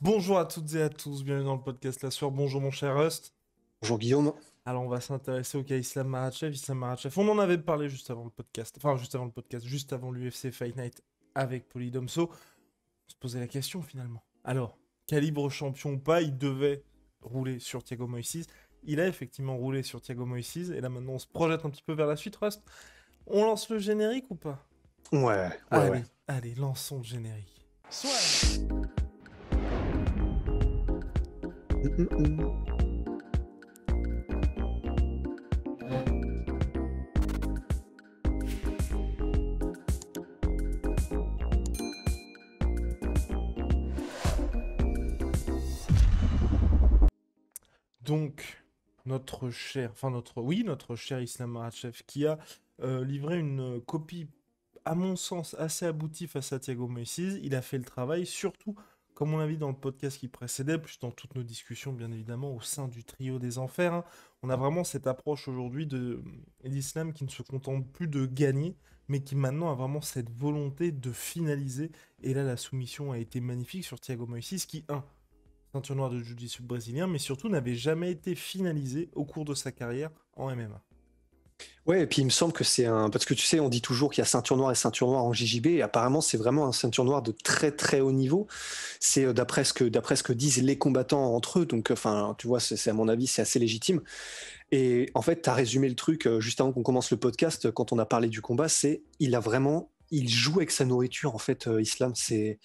Bonjour à toutes et à tous, bienvenue dans le podcast La soir Bonjour mon cher Rust. Bonjour Guillaume. Alors on va s'intéresser au cas Islam Marachev. Islam Marachev, on en avait parlé juste avant le podcast, enfin juste avant le podcast, juste avant l'UFC Fight Night avec Polydomso. On se posait la question finalement. Alors, calibre champion ou pas, il devait rouler sur Thiago Moïse, Il a effectivement roulé sur Thiago Moïse, et là maintenant on se projette un petit peu vers la suite, Rust. On lance le générique ou pas ouais, ouais, allez, lançons le générique. Donc, notre cher, enfin notre, oui, notre cher Islam Rachef qui a euh, livré une copie, à mon sens, assez aboutie face à Thiago Moïse. Il a fait le travail, surtout comme on l'a vu dans le podcast qui précédait, plus dans toutes nos discussions, bien évidemment, au sein du trio des enfers, hein, on a vraiment cette approche aujourd'hui de l'islam qui ne se contente plus de gagner, mais qui maintenant a vraiment cette volonté de finaliser. Et là, la soumission a été magnifique sur Thiago Moïsis, qui, un, ceinture noire de Judy brésilien, mais surtout n'avait jamais été finalisé au cours de sa carrière en MMA. Ouais, et puis il me semble que c'est un. Parce que tu sais, on dit toujours qu'il y a ceinture noire et ceinture noire en JJB, et apparemment, c'est vraiment un ceinture noire de très très haut niveau. C'est euh, d'après ce, que, d'après ce que disent les combattants entre eux, donc enfin, tu vois, c'est à mon avis, c'est assez légitime. Et en fait, tu as résumé le truc euh, juste avant qu'on commence le podcast, euh, quand on a parlé du combat, c'est il a vraiment. Il joue avec sa nourriture, en fait, Islam. C'est,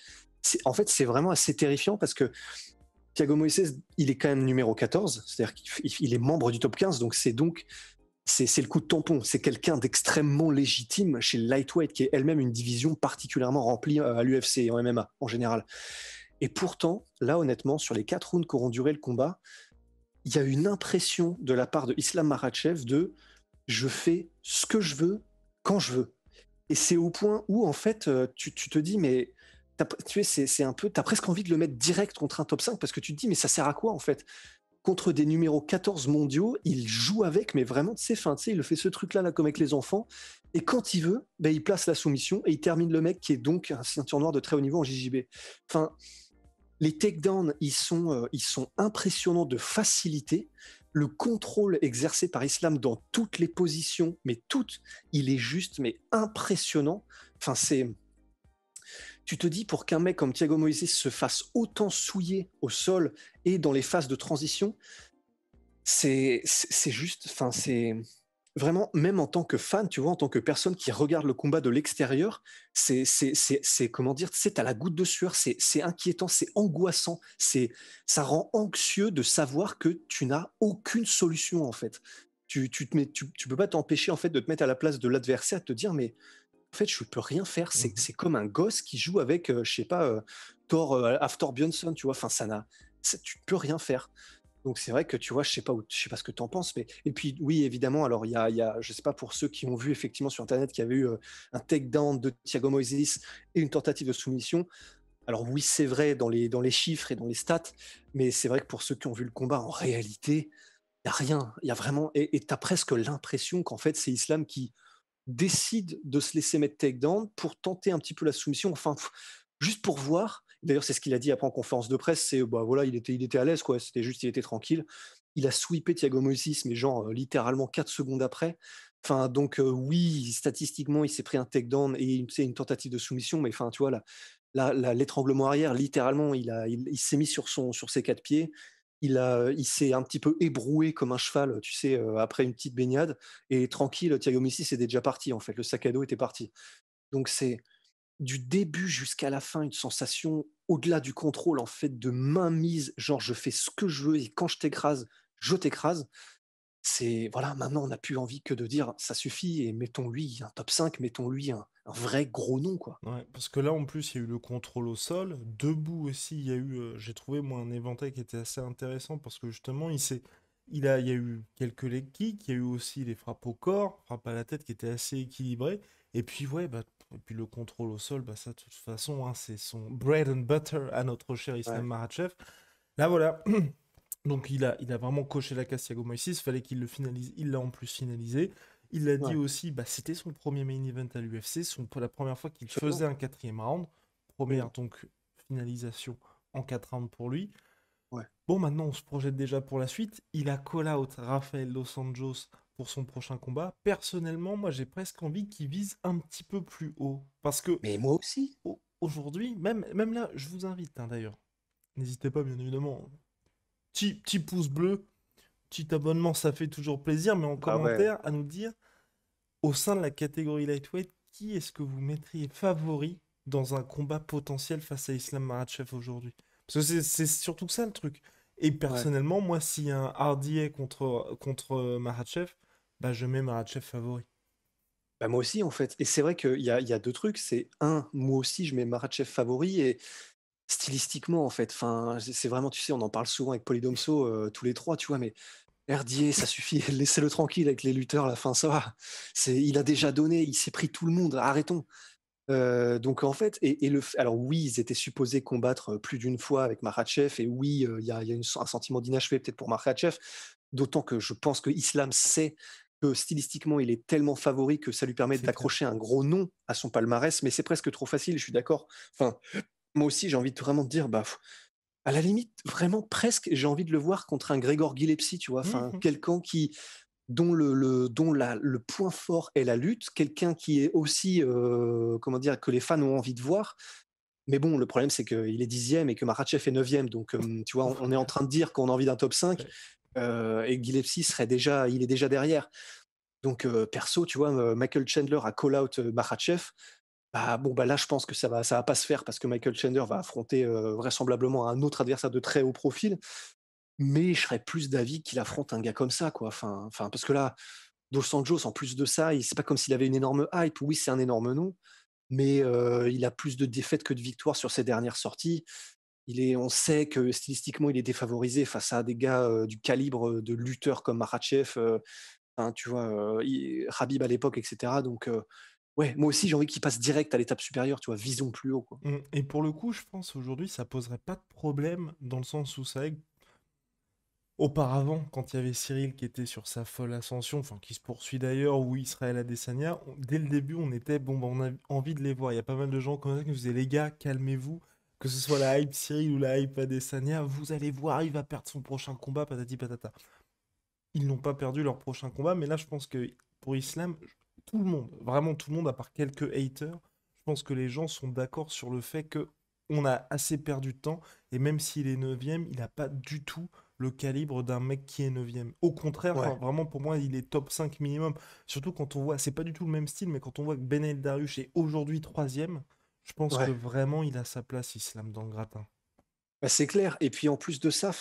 en fait, c'est vraiment assez terrifiant parce que Thiago Moïse, il est quand même numéro 14, c'est-à-dire qu'il est membre du top 15, donc c'est donc c'est le coup de tampon. C'est quelqu'un d'extrêmement légitime chez lightweight, qui est elle-même une division particulièrement remplie euh, à l'UFC et en MMA en général. Et pourtant, là, honnêtement, sur les quatre rounds qu'auront duré le combat, il y a une impression de la part de Islam Marachev de je fais ce que je veux quand je veux. Et c'est au point où, en fait, euh, tu, te dis, mais tu sais, c'est un peu, tu as presque envie de le mettre direct contre un top 5 parce que tu te dis, mais ça sert à quoi en fait contre des numéros 14 mondiaux, il joue avec, mais vraiment de ses fins. Tu sais, il fait ce truc-là, là, comme avec les enfants. Et quand il veut, ben, il place la soumission et il termine le mec qui est donc un ceinture noire de très haut niveau en JJB. Enfin, les takedowns, ils sont, euh, ils sont impressionnants de facilité. Le contrôle exercé par Islam dans toutes les positions, mais toutes, il est juste, mais impressionnant. Enfin, c'est tu te dis pour qu'un mec comme Thiago Moïse se fasse autant souiller au sol et dans les phases de transition, c'est juste, enfin c'est vraiment, même en tant que fan, tu vois, en tant que personne qui regarde le combat de l'extérieur, c'est, c'est, comment dire, c'est à la goutte de sueur, c'est, inquiétant, c'est angoissant, c'est, ça rend anxieux de savoir que tu n'as aucune solution, en fait. Tu, ne tu, peux pas t'empêcher, en fait, de te mettre à la place de l'adversaire, de te dire, mais en fait, je peux rien faire. C'est, mmh comme un gosse qui joue avec, je euh, je sais pas, euh, Thor euh, After Bjornsson, tu vois. Enfin, ça n'a, ça, tu peux rien faire. Donc c'est vrai que tu vois, je sais pas, où, je sais pas ce que tu en penses, mais et puis oui, évidemment. Alors il y a, y a, je sais pas pour ceux qui ont vu effectivement sur internet qu'il y avait eu un takedown de Thiago Moises et une tentative de soumission. Alors oui, c'est vrai dans les dans les chiffres et dans les stats, mais c'est vrai que pour ceux qui ont vu le combat en réalité, il y a rien. Il y a vraiment et, tu as presque l'impression qu'en fait c'est Islam qui décide de se laisser mettre takedown pour tenter un petit peu la soumission, enfin, juste pour voir. D'ailleurs, c'est ce qu'il a dit après en conférence de presse, c'est bah voilà, il était, il était à l'aise, quoi. C'était juste, il était tranquille. Il a sweepé Thiago Moïsis, mais genre euh, littéralement 4 secondes après. Enfin, donc euh, oui, statistiquement, il s'est pris un takedown et une, une tentative de soumission, mais enfin, tu vois, l'étranglement arrière, littéralement, il, a, s'est mis sur, son, sur ses quatre pieds, euh, il, s'est un petit peu ébroué comme un cheval, tu sais, euh, après une petite baignade. Et tranquille, Thiago Messi, c'est déjà parti, en fait. Le sac à dos était parti. Donc, c'est du début jusqu'à la fin une sensation au-delà du contrôle, en fait, de mainmise. Genre, je fais ce que je veux et quand je t'écrase, je t'écrase c'est voilà, maintenant on n'a plus envie que de dire ça suffit et mettons-lui un top 5, mettons-lui un, vrai gros nom quoi. parce que là en plus il y a eu le contrôle au sol, debout aussi il y a eu, euh, j'ai trouvé moi un éventail qui était assez intéressant parce que justement il s'est, il a, il y a eu quelques leg kicks, il y a eu aussi les frappes au corps, frappes à la tête qui étaient assez équilibrées et puis ouais bah et puis le contrôle au sol, bah ça de toute façon hein, c'est son bread and butter à notre cher Islam ouais. Là voilà. Donc il a, il a vraiment coché la case Moïse. Il fallait qu'il le finalise, il l'a en plus finalisé. Il l'a dit aussi, bah, c'était son premier main event à l'UFC, la première fois qu'il faisait un quatrième round. Première donc finalisation en quatre rounds pour lui. Bon, maintenant on se projette déjà pour la suite. Il a call out Rafael Dos Anjos pour son prochain combat. Personnellement, moi j'ai presque envie qu'il vise un petit peu plus haut. Parce que. Mais moi aussi Aujourd'hui, même, même là, je vous invite hein, d'ailleurs. N'hésitez pas, bien évidemment, petit, pouce bleu, petit abonnement, ça fait toujours plaisir, mais en ah commentaire, à nous dire, au sein de la catégorie lightweight, qui est-ce que vous mettriez favori dans un combat potentiel face à Islam Maratchev aujourd'hui Parce que c'est surtout ça le truc. Et personnellement, moi, si un Hardy est contre, contre euh, Maratchev, bah, je mets Maratchev favori. Bah moi aussi, en fait. Et c'est vrai qu'il y a, y a, deux trucs. C'est un, moi aussi, je mets Maratchev favori. Et stylistiquement en fait. Enfin, c'est vraiment, tu sais, on en parle souvent avec Polydomso mmh. euh, tous les trois, tu vois, mais Herdier, ça suffit, laissez-le tranquille avec les lutteurs, la fin ça va. C'est, il a déjà donné, il s'est pris tout le monde, arrêtons. Euh, donc en fait, et, le, alors oui, ils étaient supposés combattre euh, plus d'une fois avec Makhachev, et oui, il y a, un sentiment d'inachevé peut-être pour Makhachev, d'autant que je pense que Islam sait que stylistiquement il est tellement favori que ça lui permet d'accrocher un gros nom à son palmarès, mais c'est presque trop facile, je suis d'accord. Enfin, moi aussi, j'ai envie de vraiment dire, bah, à la limite, vraiment presque, j'ai envie de le voir contre un Grégor Gillespie, tu vois, mmh enfin, quelqu'un qui dont le, dont le point fort est la lutte, quelqu'un qui est aussi euh, comment dire que les fans ont envie de voir. Mais bon, le problème c'est qu'il est dixième et que Marachev est neuvième, donc tu vois, on, est en train de dire qu'on a envie d'un top 5 euh, et Gillespie serait déjà, il est déjà derrière. Donc euh, perso, tu vois, Michael Chandler a call out Marachev. Bah, bon, bah là, je pense que ça va, ça va pas se faire parce que Michael Chandler va affronter vraisemblablement un autre adversaire de très haut profil. Mais je serais plus d'avis qu'il affronte un gars comme ça, quoi. Enfin, parce que là, Dos Santos, en plus de ça, ce n'est pas comme s'il avait une énorme hype. Oui, c'est un énorme nom, mais il a plus de défaites que de victoires sur ses dernières sorties. on sait que stylistiquement, il est défavorisé face à des gars du calibre de lutteurs comme Marachev, Rabib tu vois, Habib à l'époque, etc. Donc ouais, moi aussi j'ai envie qu'il passe direct à l'étape supérieure, tu vois, vision plus haut. Quoi. Mmh. Et pour le coup, je pense aujourd'hui ça poserait pas de problème dans le sens où ça Auparavant, quand il y avait Cyril qui était sur sa folle ascension, enfin qui se poursuit d'ailleurs, ou Israël Adesanya, desania dès le début on était, bon bah, on a envie de les voir. Il y a pas mal de gens comme ça qui nous disaient les gars, calmez-vous, que ce soit la hype Cyril ou la hype Adesanya, vous allez voir, il va perdre son prochain combat, patati patata. Ils n'ont pas perdu leur prochain combat, mais là je pense que pour Islam, tout le monde, vraiment tout le monde, à part quelques haters, je pense que les gens sont d'accord sur le fait que on a assez perdu de temps. Et même s'il est 9 il n'a pas du tout le calibre d'un mec qui est 9 Au contraire, hein, vraiment pour moi, il est top 5 minimum. Surtout quand on voit, c'est pas du tout le même style, mais quand on voit que Benel Darush est aujourd'hui 3 je pense que vraiment il a sa place, Islam, dans le gratin. Bah, c'est clair. Et puis en plus de ça,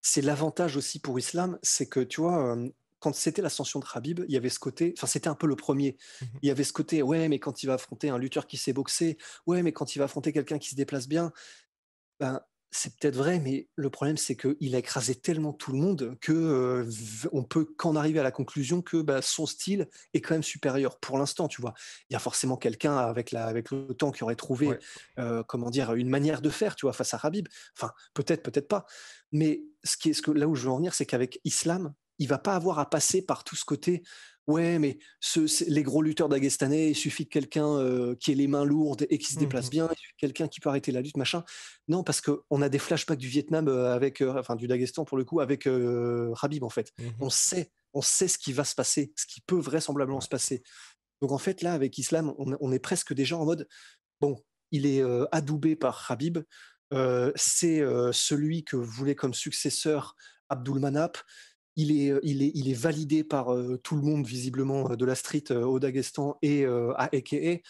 c'est l'avantage aussi pour Islam, c'est que tu vois, euh, quand c'était l'ascension de Habib, il y avait ce côté, enfin c'était un peu le premier. Mmh il y avait ce côté, ouais, mais quand il va affronter un lutteur qui sait boxer, ouais, mais quand il va affronter quelqu'un qui se déplace bien, ben c'est peut-être vrai, mais le problème c'est qu'il a écrasé tellement tout le monde que euh, on peut qu'en arriver à la conclusion que bah, son style est quand même supérieur pour l'instant, tu vois. Il y a forcément quelqu'un avec avec le temps qui aurait trouvé, euh, comment dire, une manière de faire, tu vois, face à Habib. Enfin, peut-être, peut-être pas. Mais ce qui est, ce que là où je veux en venir, c'est qu'avec Islam, il va pas avoir à passer par tout ce côté. Ouais, mais les gros lutteurs dagestanais, il suffit de quelqu'un euh, qui ait les mains lourdes et qui se mmh, déplace mmh. bien, quelqu'un qui peut arrêter la lutte, machin. Non, parce qu'on a des flashbacks du Vietnam euh, avec, euh, enfin du Daghestan pour le coup, avec Rabib Habib en fait. Mmh on sait, on sait ce qui va se passer, ce qui peut vraisemblablement se passer. Donc en fait là, avec Islam, on, est presque déjà en mode, bon, il est adoubé par Habib. c'est celui que voulait comme successeur Abdulmanap. Euh, il est, validé par euh, tout le monde, visiblement, euh, de la street au Daguestan et à Eke.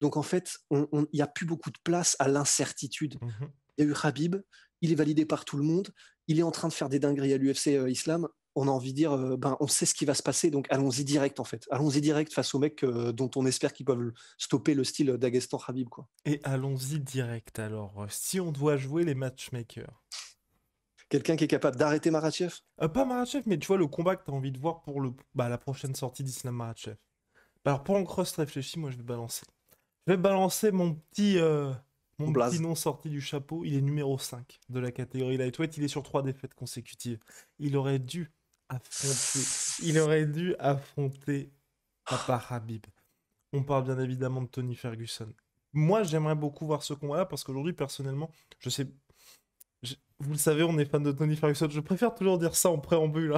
Donc, en fait, il n'y a plus beaucoup de place à l'incertitude. Mmh il y a eu Habib, il est validé par tout le monde, il est en train de faire des dingueries à l'UFC Islam. On a envie de dire, ben, on sait ce qui va se passer, donc allons-y direct, en fait. Allons-y direct face aux mecs dont on espère qu'ils peuvent stopper le style daguestan Habib. Quoi. Et allons-y direct, alors, si on doit jouer les matchmakers quelqu'un qui est capable d'arrêter Marachev euh, Pas Marachev, mais tu vois le combat que tu as envie de voir pour le, bah, la prochaine sortie d'Islam Marachev. Bah, alors pour en cross réfléchis, moi je vais balancer. Je vais balancer mon petit, euh, mon petit nom sorti du chapeau. Il est numéro 5 de la catégorie lightweight. Il est sur 3 défaites consécutives. Il aurait dû affronter. Il aurait dû affronter Papa Habib. On parle bien évidemment de Tony Ferguson. Moi, j'aimerais beaucoup voir ce combat-là parce qu'aujourd'hui, personnellement, je sais vous le savez, on est fan de Tony Ferguson. Je préfère toujours dire ça en préambule.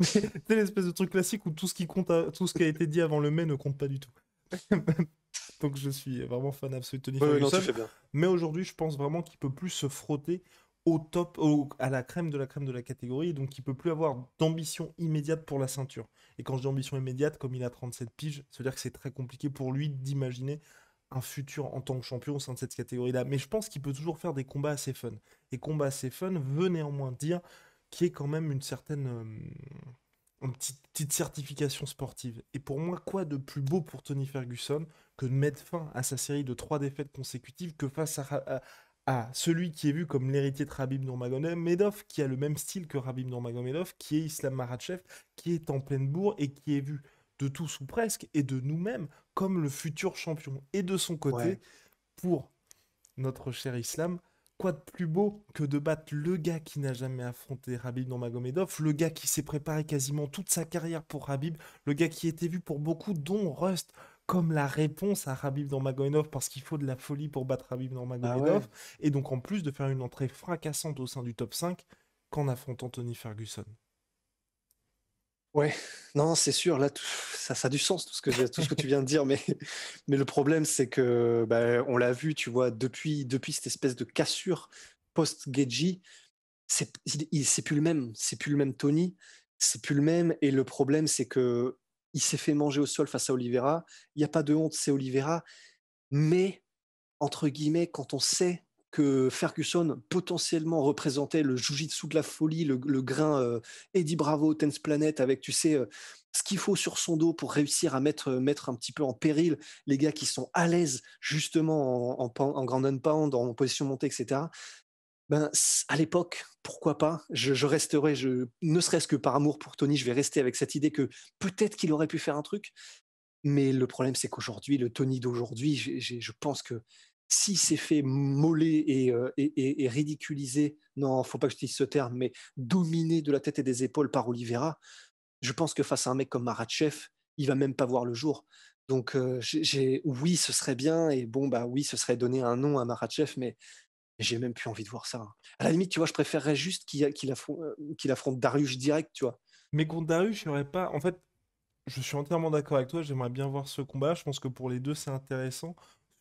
c'est hein. l'espèce de truc classique où tout ce qui compte, tout ce qui a été dit avant le mai ne compte pas du tout. Donc je suis vraiment fan absolu de Tony Ferguson. Mais aujourd'hui, je pense vraiment qu'il peut plus se frotter au top, à la crème de la crème de la catégorie, donc il peut plus avoir d'ambition immédiate pour la ceinture. Et quand je dis ambition immédiate, comme il a 37 piges, c'est à dire que c'est très compliqué pour lui d'imaginer un futur en tant que champion au sein de cette catégorie-là. Mais je pense qu'il peut toujours faire des combats assez fun. Et combat assez fun veut néanmoins dire qu'il y quand même une certaine euh, une petite, certification sportive. Et pour moi, quoi de plus beau pour Tony Ferguson que de mettre fin à sa série de trois défaites consécutives que face à, celui qui est vu comme l'héritier de Rabib Nurmagomedov, qui a le même style que Rabib Nurmagomedov, qui est Islam Maratchev, qui est en pleine bourre et qui est vu de tous ou presque, et de nous-mêmes comme le futur champion. Et de son côté, pour notre cher Islam, quoi de plus beau que de battre le gars qui n'a jamais affronté dans Nurmagomedov, le gars qui s'est préparé quasiment toute sa carrière pour Rabib, le gars qui était vu pour beaucoup, dont Rust, comme la réponse à dans Nurmagomedov, parce qu'il faut de la folie pour battre Rabib Nurmagomedov, ah et donc en plus de faire une entrée fracassante au sein du top 5 qu'en affrontant Tony Ferguson. Ouais, non, c'est sûr. Là, ça, ça a du sens tout ce que tout ce que tu viens de dire, mais le problème, c'est que bah, on l'a vu, tu vois, depuis depuis cette espèce de cassure post Geji, c'est plus le même, c'est plus le même Tony, c'est plus le même. Et le problème, c'est que il s'est fait manger au sol face à Oliveira. Il n'y a pas de honte, c'est Oliveira. Mais entre guillemets, quand on sait que Ferguson potentiellement représentait le jujitsu de la folie, le, grain euh, Eddie Bravo, Tense Planet, avec, tu sais, euh, ce qu'il faut sur son dos pour réussir à mettre, euh, mettre un petit peu en péril les gars qui sont à l'aise, justement, en, grand en grand pound, en position montée, etc. Ben, à l'époque, pourquoi pas je, je, resterai, je, ne serait-ce que par amour pour Tony, je vais rester avec cette idée que peut-être qu'il aurait pu faire un truc. Mais le problème, c'est qu'aujourd'hui, le Tony d'aujourd'hui, je pense que s'il s'est fait moller et, ridiculiser... Euh, et, et, ne non, faut pas que j'utilise ce terme, mais dominé de la tête et des épaules par Oliveira, je pense que face à un mec comme Maratchev, il va même pas voir le jour. Donc, euh, j'ai, oui, ce serait bien, et bon, bah oui, ce serait donner un nom à Maratchev, mais j'ai même plus envie de voir ça. À la limite, tu vois, je préférerais juste qu'il, euh, affronte, qu'il direct, tu vois. Mais contre Darius, il pas. En fait, je suis entièrement d'accord avec toi, j'aimerais bien voir ce combat. Je pense que pour les deux, c'est intéressant.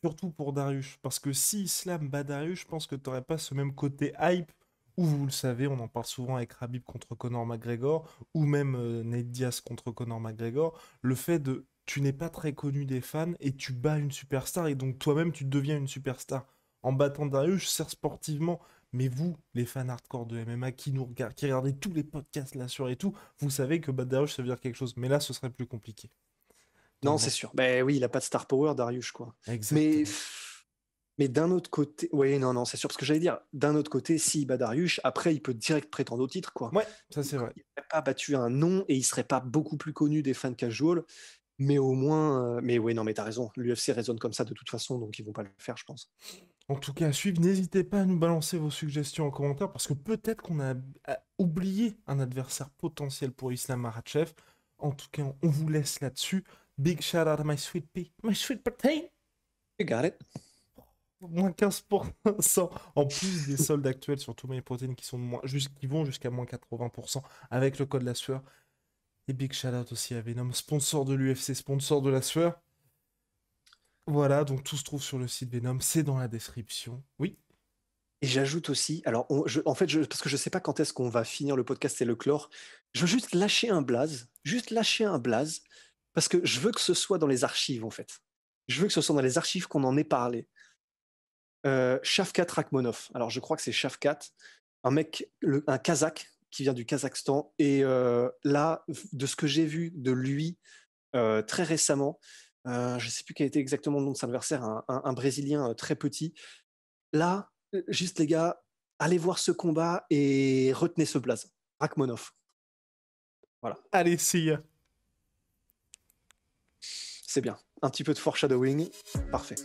Surtout pour Darius. Parce que si Islam bat Darius, je pense que tu n'aurais pas ce même côté hype où, vous le savez, on en parle souvent avec Rabib contre Conor McGregor, ou même euh, Ned Diaz contre Conor McGregor, le fait de tu n'es pas très connu des fans et tu bats une superstar et donc toi-même tu deviens une superstar. En battant Darius, certes sportivement, mais vous, les fans hardcore de MMA qui nous regardent, qui regardez tous les podcasts là sur et tout, vous savez que battre Darius ça veut dire quelque chose. Mais là, ce serait plus compliqué. Non, c'est sûr. Ben oui, il a pas de star power, Darius, quoi. Mais, mais d'un autre côté, oui, non, non, c'est sûr. Parce que j'allais dire, d'un autre côté, si bat Darius, après, il peut direct prétendre au titre, quoi. Ouais, ça c'est vrai. Il n'aurait pas battu un nom et il serait pas beaucoup plus connu des fans casual. Mais au moins, euh, mais ouais, non, mais t'as raison. L'UFC raisonne comme ça de toute façon, donc ils vont pas le faire, je pense. En tout cas, à suivre, n'hésitez pas à nous balancer vos suggestions en commentaire parce que peut-être qu'on a oublié un adversaire potentiel pour Islam Maratchev. En tout cas, on vous laisse là-dessus. Big shout out à my sweet pea. My sweet protein. You got it. Moins 15% en plus des soldes actuels sur tous mes protéines qui, sont moins, qui vont jusqu'à moins 80% avec le code La Sueur. Et big shout out aussi à Venom, sponsor de l'UFC, sponsor de La Sueur. Voilà, donc tout se trouve sur le site Venom, c'est dans la description. Oui. Et j'ajoute aussi, alors je, en fait, je, parce que je ne sais pas quand est-ce qu'on va finir le podcast et le chlore, je veux juste lâcher un blaze, juste lâcher un blaze parce que je veux que ce soit dans les archives, en fait. Je veux que ce soit dans les archives qu'on en ait parlé. Euh, Shavkat alors je crois que c'est Shafkat, un mec, un Kazakh qui vient du Kazakhstan. Et euh, là, de ce que j'ai vu de lui euh, très récemment, euh, je ne sais plus quel était exactement le nom de son adversaire, un, Brésilien très petit. Là, juste les gars, allez voir ce combat et retenez ce blaze. Rachmonov. Voilà. Allez, see c'est bien. Un petit peu de foreshadowing, parfait.